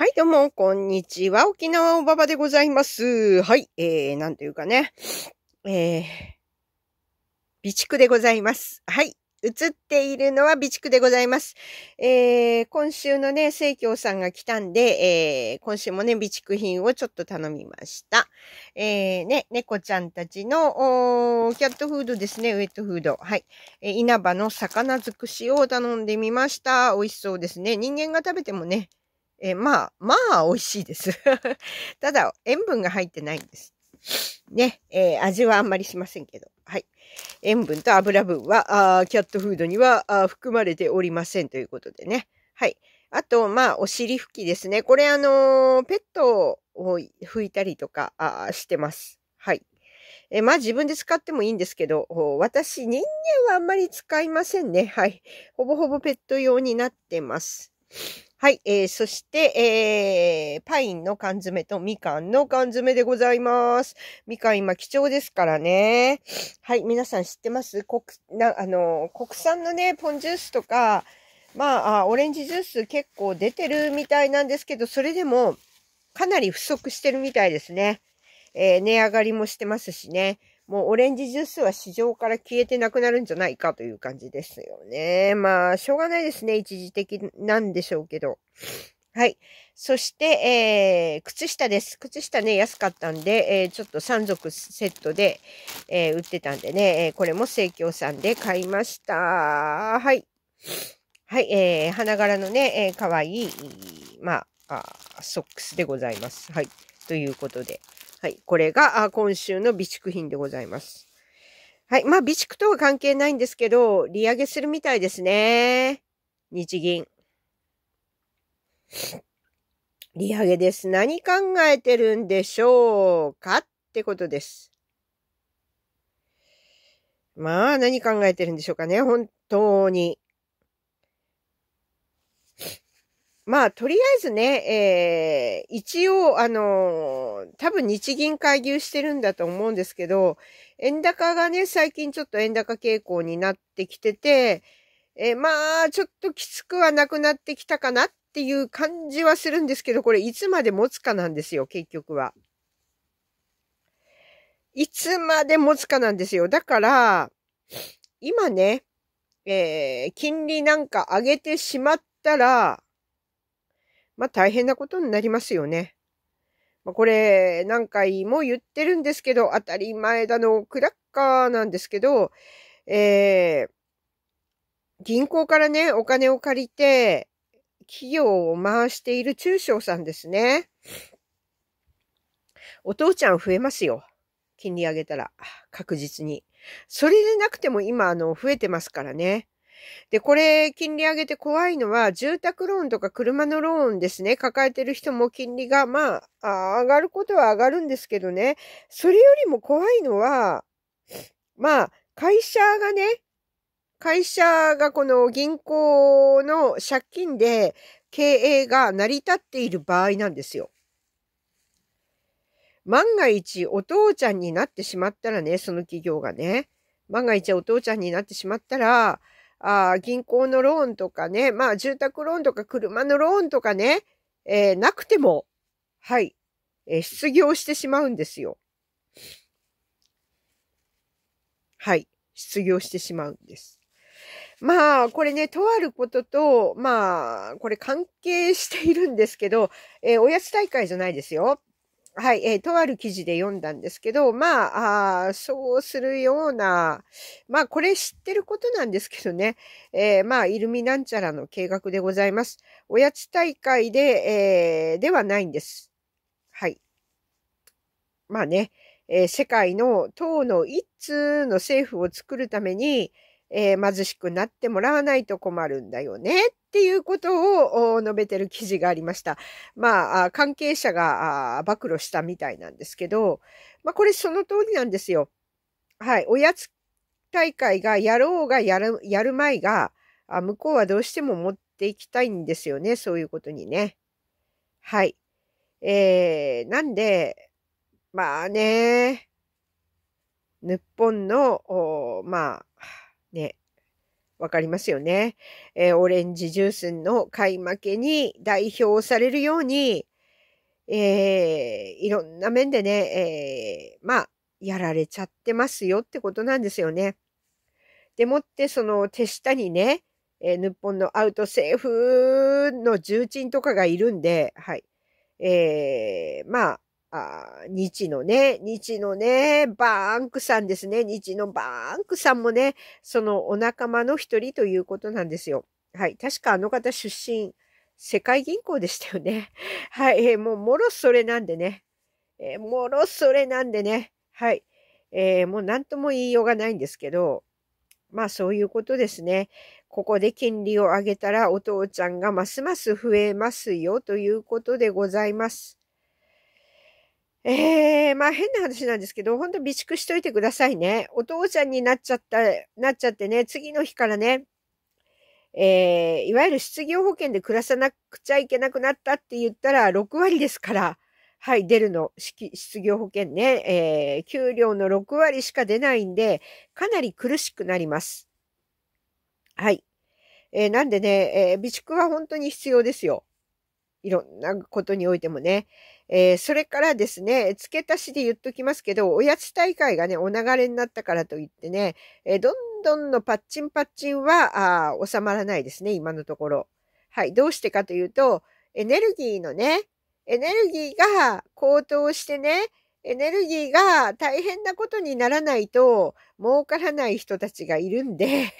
はい、どうも、こんにちは。沖縄おばばでございます。はい、えー、なんというかね、えー、備蓄でございます。はい、映っているのは備蓄でございます。えー、今週のね、生協さんが来たんで、えー、今週もね、備蓄品をちょっと頼みました。えー、ね、猫ちゃんたちの、キャットフードですね、ウェットフード。はい。えー、稲葉の魚尽くしを頼んでみました。美味しそうですね。人間が食べてもね、えー、まあ、まあ、美味しいです。ただ、塩分が入ってないんです。ね、えー、味はあんまりしませんけど。はい。塩分と油分は、あキャットフードにはあ含まれておりませんということでね。はい。あと、まあ、お尻拭きですね。これ、あのー、ペットを拭いたりとかあしてます。はい。えまあ自分で使ってもいいんですけど、私人間はあんまり使いませんね。はい。ほぼほぼペット用になってます。はい、えー、そして、えー、パインの缶詰とみかんの缶詰でございます。みかん今貴重ですからね。はい、皆さん知ってます国、な、あの、国産のね、ポンジュースとか、まあ、オレンジジュース結構出てるみたいなんですけど、それでもかなり不足してるみたいですね。えー、値上がりもしてますしね。もうオレンジジュースは市場から消えてなくなるんじゃないかという感じですよね。まあ、しょうがないですね。一時的なんでしょうけど。はい。そして、えー、靴下です。靴下ね、安かったんで、えー、ちょっと3足セットで、えー、売ってたんでね、えー、これも生協さんで買いました。はい。はい、えー、花柄のね、えー、かわいい、まあ、あソックスでございます。はい。ということで。はい。これが今週の備蓄品でございます。はい。まあ、備蓄とは関係ないんですけど、利上げするみたいですね。日銀。利上げです。何考えてるんでしょうかってことです。まあ、何考えてるんでしょうかね。本当に。まあ、とりあえずね、えー、一応、あのー、多分日銀介入してるんだと思うんですけど、円高がね、最近ちょっと円高傾向になってきてて、えー、まあ、ちょっときつくはなくなってきたかなっていう感じはするんですけど、これいつまで持つかなんですよ、結局は。いつまで持つかなんですよ。だから、今ね、えー、金利なんか上げてしまったら、まあ大変なことになりますよね。まあ、これ何回も言ってるんですけど、当たり前だの、クラッカーなんですけど、えー、銀行からね、お金を借りて、企業を回している中小さんですね。お父ちゃん増えますよ。金利上げたら。確実に。それでなくても今、あの、増えてますからね。で、これ、金利上げて怖いのは、住宅ローンとか車のローンですね、抱えてる人も金利が、まあ、上がることは上がるんですけどね、それよりも怖いのは、まあ、会社がね、会社がこの銀行の借金で経営が成り立っている場合なんですよ。万が一お父ちゃんになってしまったらね、その企業がね、万が一お父ちゃんになってしまったら、あ銀行のローンとかね、まあ住宅ローンとか車のローンとかね、えー、なくても、はい、えー、失業してしまうんですよ。はい、失業してしまうんです。まあ、これね、とあることと、まあ、これ関係しているんですけど、えー、おやつ大会じゃないですよ。はい、えー、とある記事で読んだんですけど、まあ、あそうするような、まあ、これ知ってることなんですけどね、えー、まあ、イルミなんちゃらの計画でございます。おやつ大会で、えー、ではないんです。はい。まあね、えー、世界の党の一通の政府を作るために、えー、貧しくなってもらわないと困るんだよね、っていうことを述べてる記事がありました。まあ、関係者が暴露したみたいなんですけど、まあこれその通りなんですよ。はい。おやつ大会がやろうがやる、やる前が、あ向こうはどうしても持っていきたいんですよね。そういうことにね。はい。えー、なんで、まあね、日本の、まあ、ね、わかりますよね。えー、オレンジジュースの買い負けに代表されるように、えー、いろんな面でね、えー、まあ、やられちゃってますよってことなんですよね。でもって、その手下にね、えー、日本のアウト政府の重鎮とかがいるんで、はい。えー、まあ、あ日のね、日のね、バーンクさんですね。日のバーンクさんもね、そのお仲間の一人ということなんですよ。はい。確かあの方出身、世界銀行でしたよね。はい。えー、もう、もろそれなんでね。えー、もろそれなんでね。はい。えー、もう何とも言いようがないんですけど、まあそういうことですね。ここで金利を上げたらお父ちゃんがますます増えますよということでございます。ええー、まあ変な話なんですけど、ほんと備蓄しといてくださいね。お父ちゃんになっちゃった、なっちゃってね、次の日からね、ええー、いわゆる失業保険で暮らさなくちゃいけなくなったって言ったら6割ですから、はい、出るの、失業保険ね、えー、給料の6割しか出ないんで、かなり苦しくなります。はい。えー、なんでね、えー、備蓄は本当に必要ですよ。いろんなことにおいてもね。えー、それからですね、付け足しで言っときますけど、おやつ大会がね、お流れになったからといってね、えー、どんどんのパッチンパッチンは、あ収まらないですね、今のところ。はい、どうしてかというと、エネルギーのね、エネルギーが高騰してね、エネルギーが大変なことにならないと儲からない人たちがいるんで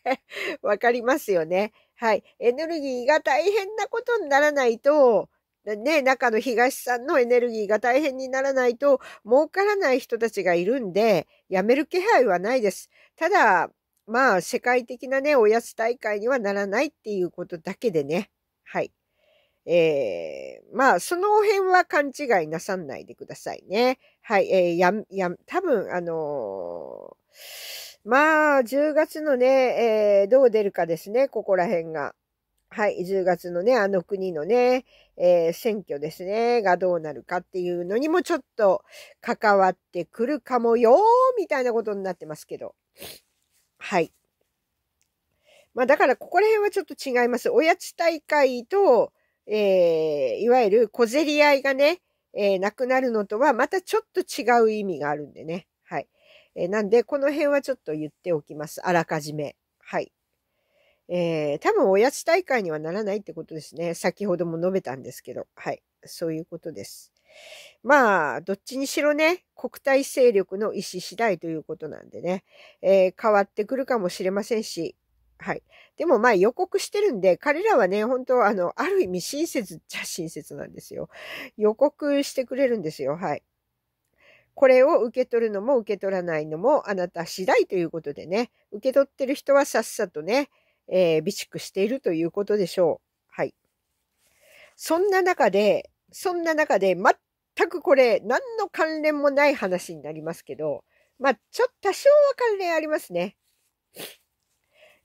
わかりますよね。はい。エネルギーが大変なことにならないと、ね、中の東さんのエネルギーが大変にならないと儲からない人たちがいるんで、やめる気配はないです。ただ、まあ、世界的なね、おやつ大会にはならないっていうことだけでね。はい。えー、まあ、その辺は勘違いなさんないでくださいね。はい。えー、や、や、多分、あのー、まあ、10月のね、えー、どう出るかですね、ここら辺が。はい、10月のね、あの国のね、えー、選挙ですね、がどうなるかっていうのにもちょっと関わってくるかもよ、みたいなことになってますけど。はい。まあだからここら辺はちょっと違います。おやつ大会と、えー、いわゆる小競り合いがね、えー、なくなるのとはまたちょっと違う意味があるんでね。はい。えー、なんで、この辺はちょっと言っておきます。あらかじめ。はい。えー、多分おやつ大会にはならないってことですね。先ほども述べたんですけど、はい。そういうことです。まあ、どっちにしろね、国体勢力の意思次第ということなんでね、えー、変わってくるかもしれませんし、はい。でもまあ予告してるんで、彼らはね、本当あの、ある意味親切っちゃ親切なんですよ。予告してくれるんですよ。はい。これを受け取るのも受け取らないのもあなた次第ということでね、受け取ってる人はさっさとね、えー、備蓄しているということでしょう。はい。そんな中で、そんな中で、全くこれ、何の関連もない話になりますけど、まあ、ちょっと多少は関連ありますね。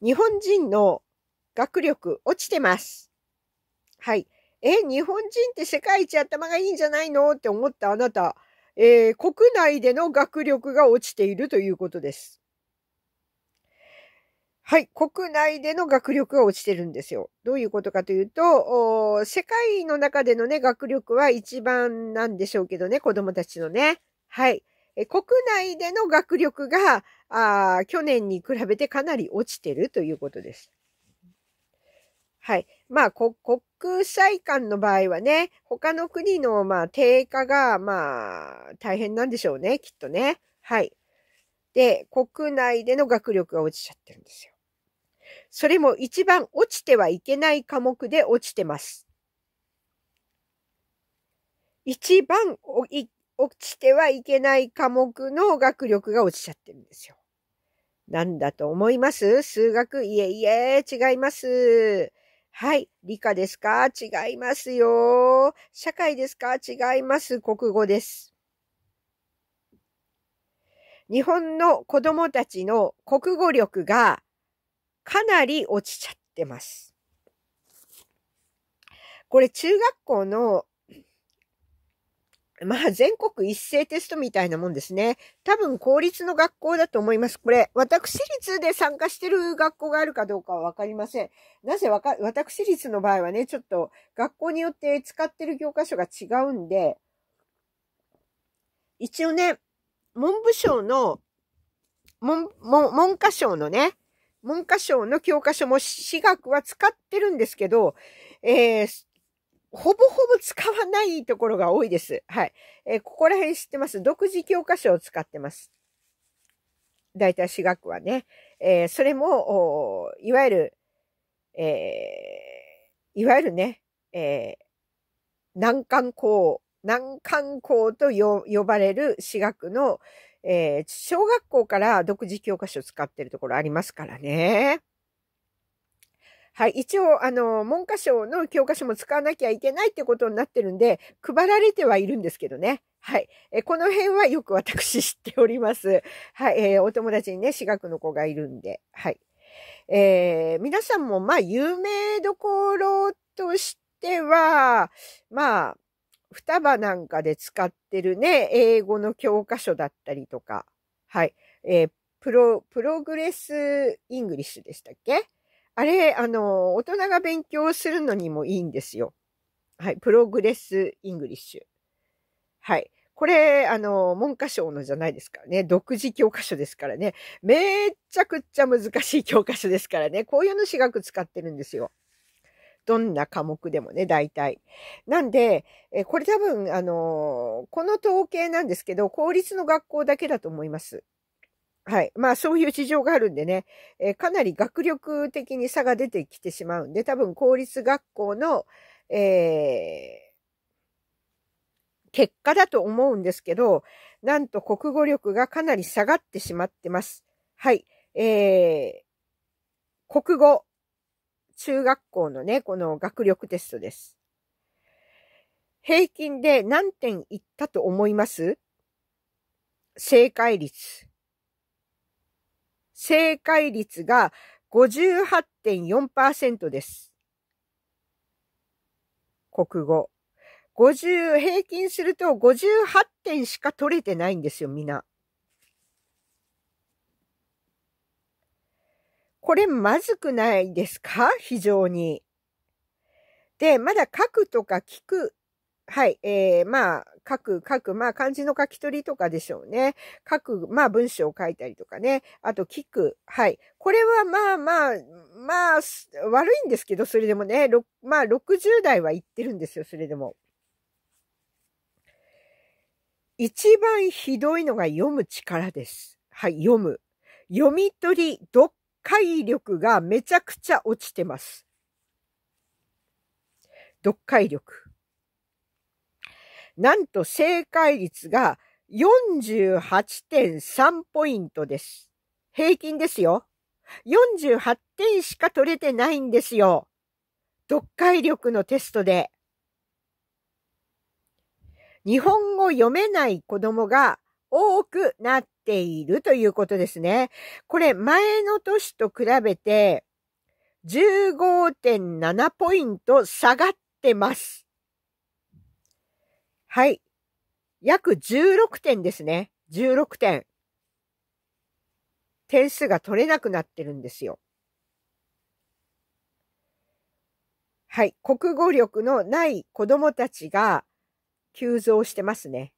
日本人の学力落ちてます。はい。え、日本人って世界一頭がいいんじゃないのって思ったあなた、えー、国内での学力が落ちているということです。はい、国内での学力が落ちてるんですよ。どういうことかというと、世界の中でのね、学力は一番なんでしょうけどね、子供たちのね。はい。え国内での学力があ、去年に比べてかなり落ちてるということです。はい。まあ、国際間の場合はね、他の国の、まあ、低下が、まあ、大変なんでしょうね、きっとね。はい。で、国内での学力が落ちちゃってるんですよ。それも一番落ちてはいけない科目で落ちてます。一番落ちてはいけない科目の学力が落ちちゃってるんですよ。なんだと思います数学いえいえ、違います。はい。理科ですか違いますよ。社会ですか違います。国語です。日本の子供たちの国語力がかなり落ちちゃってます。これ中学校の、まあ全国一斉テストみたいなもんですね。多分公立の学校だと思います。これ、私立で参加してる学校があるかどうかはわかりません。なぜわか、私立の場合はね、ちょっと学校によって使ってる教科書が違うんで、一応ね、文部省の、文、文科省のね、文科省の教科書も私学は使ってるんですけど、えー、ほぼほぼ使わないところが多いです。はい。えー、ここら辺知ってます。独自教科書を使ってます。大体私学はね。えー、それも、いわゆる、えー、いわゆるね、えー、難関校、難関校と呼ばれる私学の、えー、小学校から独自教科書使ってるところありますからね。はい。一応、あの、文科省の教科書も使わなきゃいけないってことになってるんで、配られてはいるんですけどね。はい。えこの辺はよく私知っております。はい。えー、お友達にね、私学の子がいるんで。はい。えー、皆さんも、まあ、有名どころとしては、まあ、双葉なんかで使ってるね、英語の教科書だったりとか、はい、えー、プロ、プログレスイングリッシュでしたっけあれ、あの、大人が勉強するのにもいいんですよ。はい、プログレスイングリッシュ。はい。これ、あの、文科省のじゃないですからね。独自教科書ですからね。めっちゃくっちゃ難しい教科書ですからね。こういうの私学使ってるんですよ。どんな科目でもね、大体。なんで、えこれ多分、あのー、この統計なんですけど、公立の学校だけだと思います。はい。まあ、そういう事情があるんでね、えかなり学力的に差が出てきてしまうんで、多分公立学校の、えー、結果だと思うんですけど、なんと国語力がかなり下がってしまってます。はい。えー、国語、中学校のね、この学力テストです。平均で何点いったと思います正解率。正解率が58.4%です。国語。50、平均すると58点しか取れてないんですよ、みんな。これまずくないですか非常に。で、まだ書くとか聞く。はい。えー、まあ、書く、書く。まあ、漢字の書き取りとかでしょうね。書く、まあ、文章を書いたりとかね。あと、聞く。はい。これは、まあまあ、まあ、悪いんですけど、それでもね。まあ、60代は言ってるんですよ、それでも。一番ひどいのが読む力です。はい、読む。読み取り、読解力がめちゃくちゃ落ちてます。読解力。なんと正解率が48.3ポイントです。平均ですよ。48点しか取れてないんですよ。読解力のテストで。日本語読めない子供が多くなっているということですね。これ、前の年と比べて、15.7ポイント下がってます。はい。約16点ですね。16点。点数が取れなくなってるんですよ。はい。国語力のない子供たちが急増してますね。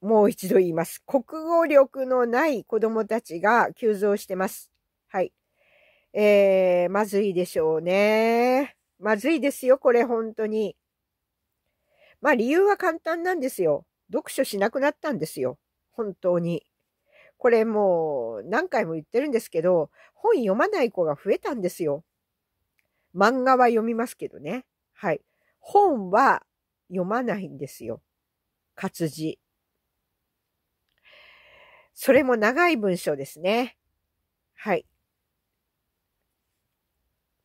もう一度言います。国語力のない子供たちが急増してます。はい。えー、まずいでしょうね。まずいですよ、これ本当に。まあ理由は簡単なんですよ。読書しなくなったんですよ。本当に。これもう何回も言ってるんですけど、本読まない子が増えたんですよ。漫画は読みますけどね。はい。本は読まないんですよ。活字。それも長い文章ですね。はい。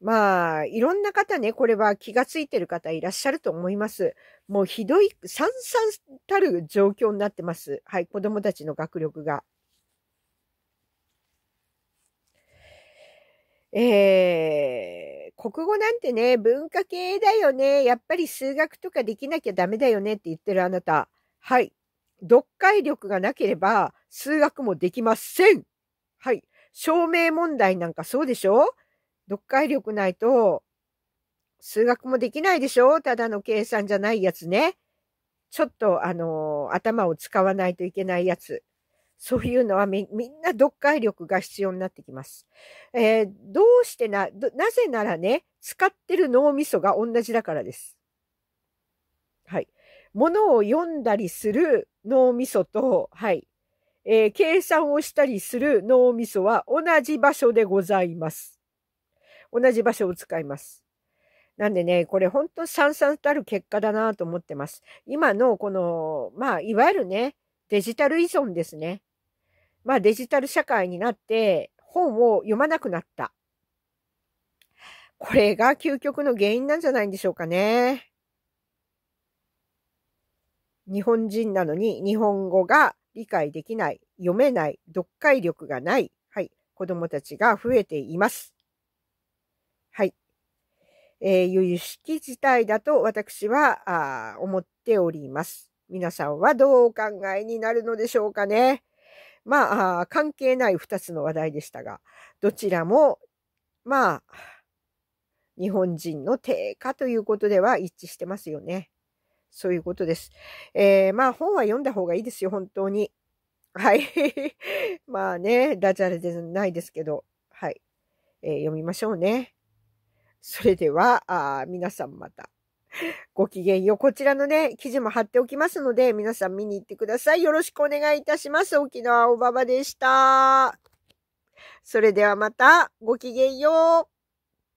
まあ、いろんな方ね、これは気がついてる方いらっしゃると思います。もうひどい、さんさんたる状況になってます。はい、子供たちの学力が。えー、国語なんてね、文化系だよね。やっぱり数学とかできなきゃダメだよねって言ってるあなた。はい、読解力がなければ数学もできません。はい。証明問題なんかそうでしょ読解力ないと数学もできないでしょただの計算じゃないやつね。ちょっとあのー、頭を使わないといけないやつ。そういうのはみんな読解力が必要になってきます。えー、どうしてな、なぜならね、使ってる脳みそが同じだからです。はい。ものを読んだりする脳みそと、はい、えー、計算をしたりする脳みそは同じ場所でございます。同じ場所を使います。なんでね、これ本当散々たる結果だなと思ってます。今のこの、まあ、いわゆるね、デジタル依存ですね。まあ、デジタル社会になって本を読まなくなった。これが究極の原因なんじゃないんでしょうかね。日本人なのに日本語が理解できない、読めない、読解力がない、はい、子供たちが増えています。はい。えー、ゆしき自体だと私はあ思っております。皆さんはどうお考えになるのでしょうかね。まあ、あ関係ない二つの話題でしたが、どちらも、まあ、日本人の低下ということでは一致してますよね。そういうことです。えー、まあ本は読んだ方がいいですよ、本当に。はい。まあね、ダジャレでないですけど、はい。えー、読みましょうね。それでは、あ皆さんまた。ごきげんよう。こちらのね、記事も貼っておきますので、皆さん見に行ってください。よろしくお願いいたします。沖縄おばばでした。それではまた、ごきげんよう。